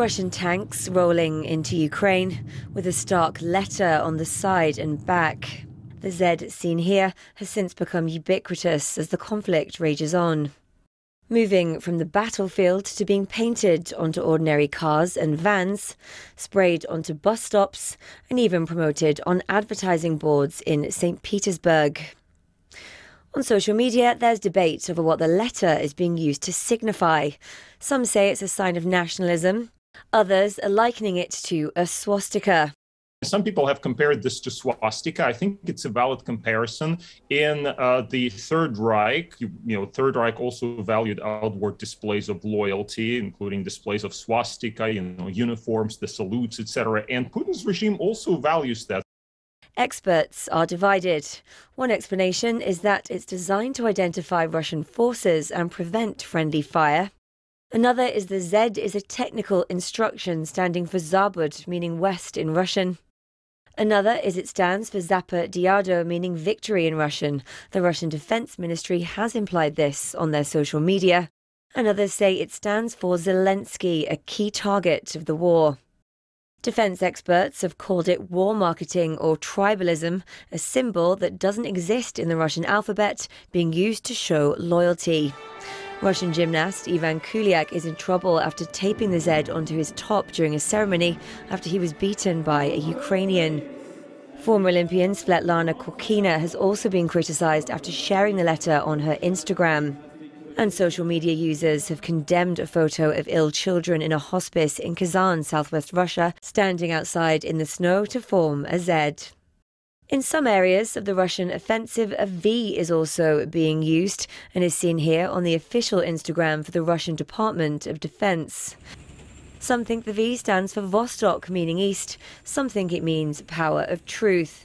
Russian tanks rolling into Ukraine with a stark letter on the side and back. The Z seen here has since become ubiquitous as the conflict rages on. Moving from the battlefield to being painted onto ordinary cars and vans, sprayed onto bus stops, and even promoted on advertising boards in St. Petersburg. On social media, there's debate over what the letter is being used to signify. Some say it's a sign of nationalism, others are likening it to a swastika. Some people have compared this to swastika. I think it's a valid comparison. In uh, the Third Reich, you, you, know, Third Reich also valued outward displays of loyalty, including displays of swastika, you know, uniforms, the salutes, etc. And Putin's regime also values that. Experts are divided. One explanation is that it's designed to identify Russian forces and prevent friendly fire. Another is the Z is a technical instruction standing for Zabud, meaning west in Russian. Another is it stands for Diado, meaning victory in Russian. The Russian Defense Ministry has implied this on their social media. And others say it stands for Zelensky, a key target of the war. Defense experts have called it war marketing or tribalism, a symbol that doesn't exist in the Russian alphabet, being used to show loyalty. Russian gymnast Ivan Kuliak is in trouble after taping the Z onto his top during a ceremony after he was beaten by a Ukrainian. Former Olympian Svetlana Korkina has also been criticized after sharing the letter on her Instagram. And social media users have condemned a photo of ill children in a hospice in Kazan, southwest Russia, standing outside in the snow to form a Z. In some areas of the Russian offensive, a V is also being used and is seen here on the official Instagram for the Russian Department of Defense. Some think the V stands for Vostok, meaning East. Some think it means power of truth.